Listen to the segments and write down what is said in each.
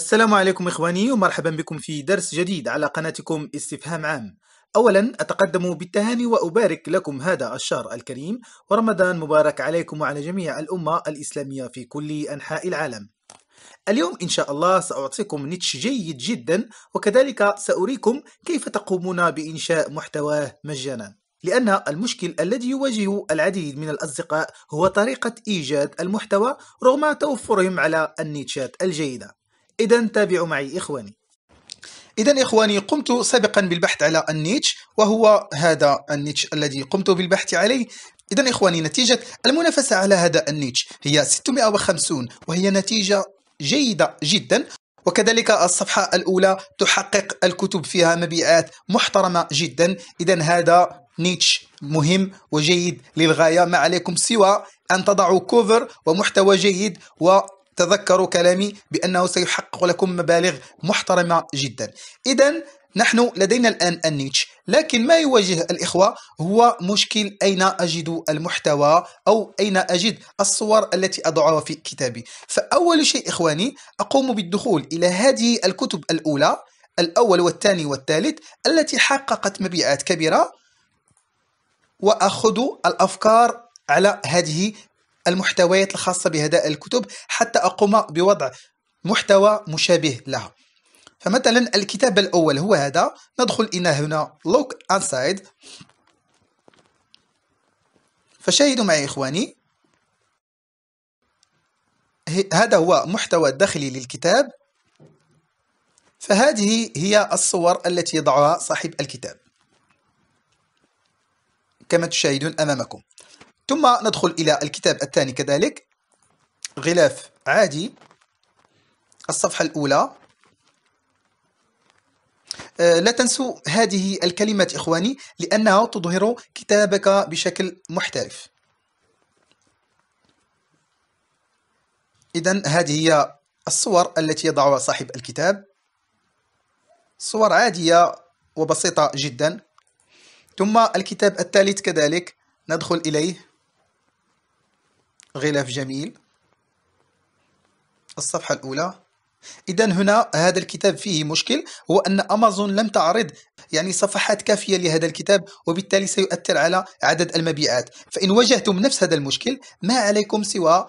السلام عليكم إخواني ومرحبا بكم في درس جديد على قناتكم استفهام عام أولا أتقدم بالتهاني وأبارك لكم هذا الشهر الكريم ورمضان مبارك عليكم وعلى جميع الأمة الإسلامية في كل أنحاء العالم اليوم إن شاء الله سأعطيكم نتش جيد جدا وكذلك سأريكم كيف تقومون بإنشاء محتواه مجانا لأن المشكل الذي يواجه العديد من الأصدقاء هو طريقة إيجاد المحتوى رغم توفرهم على النيتشات الجيدة إذا تابعوا معي إخواني إذا إخواني قمت سابقا بالبحث على النيتش وهو هذا النيتش الذي قمت بالبحث عليه إذا إخواني نتيجة المنافسة على هذا النيتش هي 650 وهي نتيجة جيدة جدا وكذلك الصفحة الأولى تحقق الكتب فيها مبيعات محترمة جدا إذا هذا نيتش مهم وجيد للغاية ما عليكم سوى أن تضعوا كوفر ومحتوى جيد و تذكروا كلامي بأنه سيحقق لكم مبالغ محترمة جدا إذا نحن لدينا الآن النيتش لكن ما يواجه الإخوة هو مشكل أين أجد المحتوى أو أين أجد الصور التي أضعها في كتابي فأول شيء إخواني أقوم بالدخول إلى هذه الكتب الأولى الأول والثاني والثالث التي حققت مبيعات كبيرة وأخذ الأفكار على هذه المحتويات الخاصة بهذا الكتب حتى أقوم بوضع محتوى مشابه لها فمثلا الكتاب الأول هو هذا ندخل إلى هنا look inside فشاهدوا معي إخواني هذا هو محتوى الداخلي للكتاب فهذه هي الصور التي يضعها صاحب الكتاب كما تشاهدون أمامكم ثم ندخل إلى الكتاب الثاني كذلك غلاف عادي الصفحة الأولى آه، لا تنسوا هذه الكلمات إخواني لأنها تظهر كتابك بشكل محترف إذا هذه هي الصور التي يضعها صاحب الكتاب صور عادية وبسيطة جدا ثم الكتاب الثالث كذلك ندخل إليه غلاف جميل الصفحة الأولى إذا هنا هذا الكتاب فيه مشكل هو أن أمازون لم تعرض يعني صفحات كافية لهذا الكتاب وبالتالي سيؤثر على عدد المبيعات فإن واجهتم نفس هذا المشكل ما عليكم سوى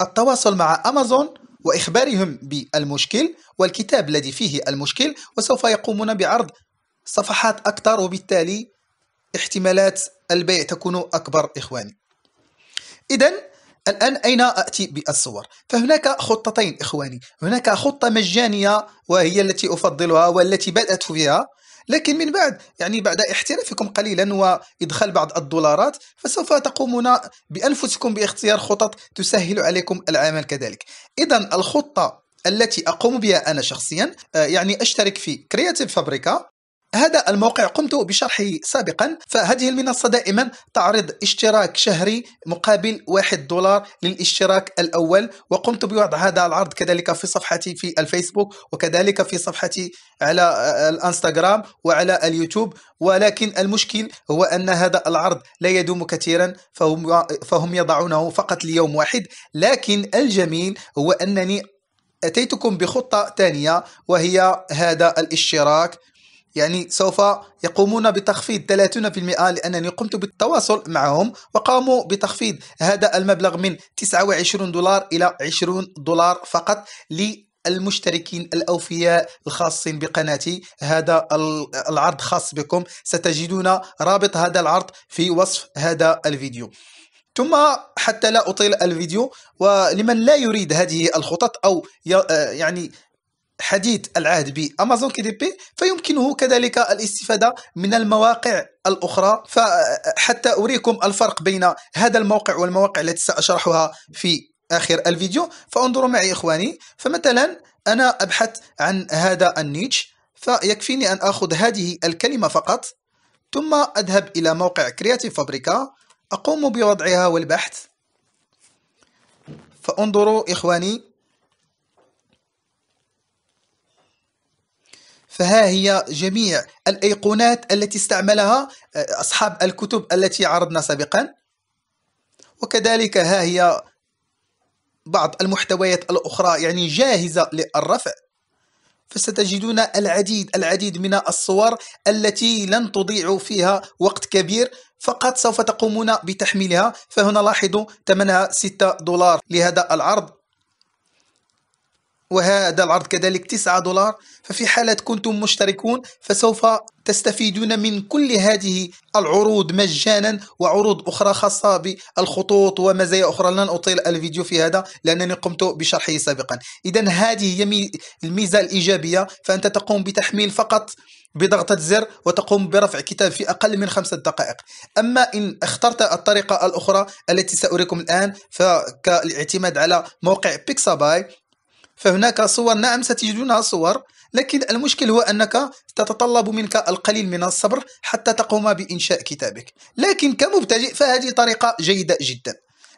التواصل مع أمازون وإخبارهم بالمشكل والكتاب الذي فيه المشكل وسوف يقومون بعرض صفحات أكثر وبالتالي احتمالات البيع تكون أكبر إخواني إذا الآن أين أتي بالصور؟ فهناك خطتين إخواني هناك خطة مجانية وهي التي أفضلها والتي بدأت فيها لكن من بعد يعني بعد احترافكم قليلا وادخال بعض الدولارات فسوف تقومون بانفسكم باختيار خطط تسهل عليكم العمل كذلك اذا الخطه التي اقوم بها انا شخصيا آه، يعني اشترك في كرياتيف فابريكا هذا الموقع قمت بشرحه سابقا فهذه المنصة دائما تعرض اشتراك شهري مقابل واحد دولار للاشتراك الأول وقمت بوضع هذا العرض كذلك في صفحتي في الفيسبوك وكذلك في صفحتي على الانستغرام وعلى اليوتيوب ولكن المشكل هو أن هذا العرض لا يدوم كثيرا فهم, فهم يضعونه فقط ليوم واحد لكن الجميل هو أنني أتيتكم بخطة ثانية وهي هذا الاشتراك يعني سوف يقومون بتخفيض 30% لأنني قمت بالتواصل معهم وقاموا بتخفيض هذا المبلغ من 29 دولار إلى 20 دولار فقط المشتركين الأوفياء الخاصين بقناتي هذا العرض خاص بكم ستجدون رابط هذا العرض في وصف هذا الفيديو ثم حتى لا أطيل الفيديو ولمن لا يريد هذه الخطط أو يعني حديث العهد بامازون كي دي بي فيمكنه كذلك الاستفاده من المواقع الاخرى فحتى اريكم الفرق بين هذا الموقع والمواقع التي ساشرحها في اخر الفيديو فانظروا معي اخواني فمثلا انا ابحث عن هذا النيتش فيكفيني ان اخذ هذه الكلمه فقط ثم اذهب الى موقع كرياتيف فابريكا اقوم بوضعها والبحث فانظروا اخواني فها هي جميع الأيقونات التي استعملها آه، أصحاب الكتب التي عرضنا سابقا وكذلك ها هي بعض المحتويات الأخرى يعني جاهزة للرفع فستجدون العديد العديد من الصور التي لن تضيعوا فيها وقت كبير فقط سوف تقومون بتحميلها فهنا لاحظوا ثمنها 6 دولار لهذا العرض وهذا العرض كذلك 9 دولار ففي حالة كنتم مشتركون فسوف تستفيدون من كل هذه العروض مجانا وعروض أخرى خاصة بالخطوط ومزايا أخرى لن أطيل الفيديو في هذا لأنني قمت بشرحه سابقا إذا هذه هي الميزة الإيجابية فأنت تقوم بتحميل فقط بضغطة زر وتقوم برفع كتاب في أقل من خمسة دقائق أما إن اخترت الطريقة الأخرى التي سأريكم الآن فكالاعتماد على موقع بيكساباي فهناك صور نعم ستجدونها صور لكن المشكل هو أنك تتطلب منك القليل من الصبر حتى تقوم بإنشاء كتابك لكن كمبتدئ فهذه طريقة جيدة جدا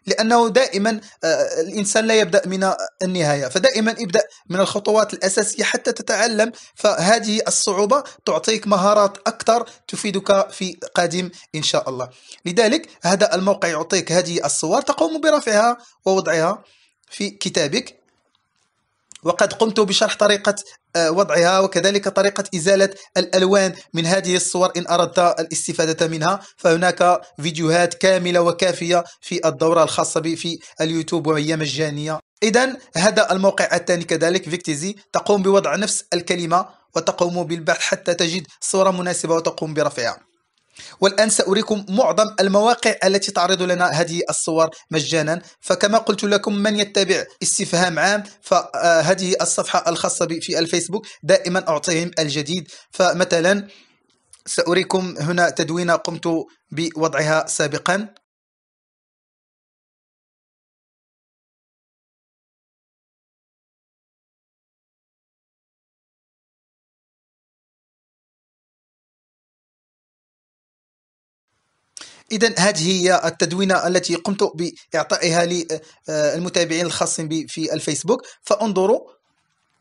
لأنه دائما آه، الإنسان لا يبدأ من النهاية فدائما ابدأ من الخطوات الأساسية حتى تتعلم فهذه الصعوبة تعطيك مهارات أكثر تفيدك في قادم إن شاء الله لذلك هذا الموقع يعطيك هذه الصور تقوم برفعها ووضعها في كتابك وقد قمت بشرح طريقة آه، وضعها وكذلك طريقة إزالة الألوان من هذه الصور إن أردت الاستفادة منها فهناك فيديوهات كاملة وكافية في الدورة الخاصة بي في اليوتيوب وهي مجانية إذا هذا الموقع الثاني كذلك فيكتيزي تقوم بوضع نفس الكلمة وتقوم بالبحث حتى تجد صورة مناسبة وتقوم برفعها والآن سأريكم معظم المواقع التي تعرض لنا هذه الصور مجانا فكما قلت لكم من يتبع استفهام عام فهذه الصفحة الخاصة بي في الفيسبوك دائما أعطيهم الجديد فمثلا سأريكم هنا تدوينة قمت بوضعها سابقا اذا هذه هي التدوينه التي قمت باعطائها للمتابعين الخاصين بي في الفيسبوك فانظروا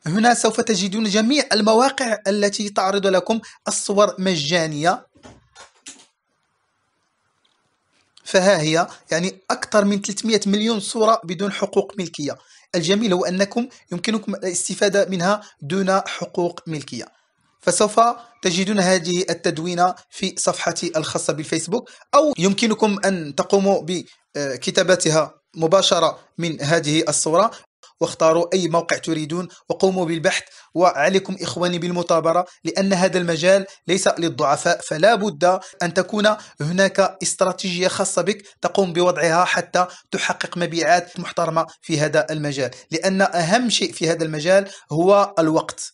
هنا سوف تجدون جميع المواقع التي تعرض لكم الصور مجانيه فها هي يعني اكثر من 300 مليون صوره بدون حقوق ملكيه الجميل هو انكم يمكنكم الاستفاده منها دون حقوق ملكيه فسوف تجدون هذه التدوينة في صفحتي الخاصة بالفيسبوك أو يمكنكم أن تقوموا بكتابتها مباشرة من هذه الصورة واختاروا أي موقع تريدون وقوموا بالبحث وعليكم إخواني بالمثابرة لأن هذا المجال ليس للضعفاء فلا بد أن تكون هناك استراتيجية خاصة بك تقوم بوضعها حتى تحقق مبيعات محترمة في هذا المجال لأن أهم شيء في هذا المجال هو الوقت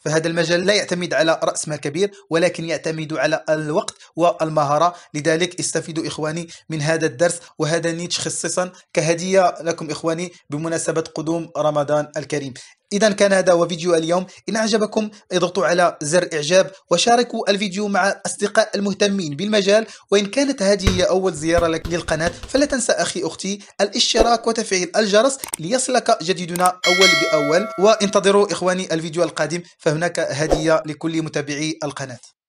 فهذا المجال لا يعتمد على رأس مال كبير ولكن يعتمد على الوقت والمهارة لذلك استفيدوا إخواني من هذا الدرس وهذا نيتش خصيصا كهدية لكم إخواني بمناسبة قدوم رمضان الكريم إذا كان هذا هو فيديو اليوم إن أعجبكم اضغطوا على زر إعجاب وشاركوا الفيديو مع أصدقاء المهتمين بالمجال وإن كانت هذه هي أول زيارة لك للقناة فلا تنسى أخي أختي الاشتراك وتفعيل الجرس ليصلك جديدنا أول بأول وانتظروا إخواني الفيديو القادم فهناك هدية لكل متابعي القناة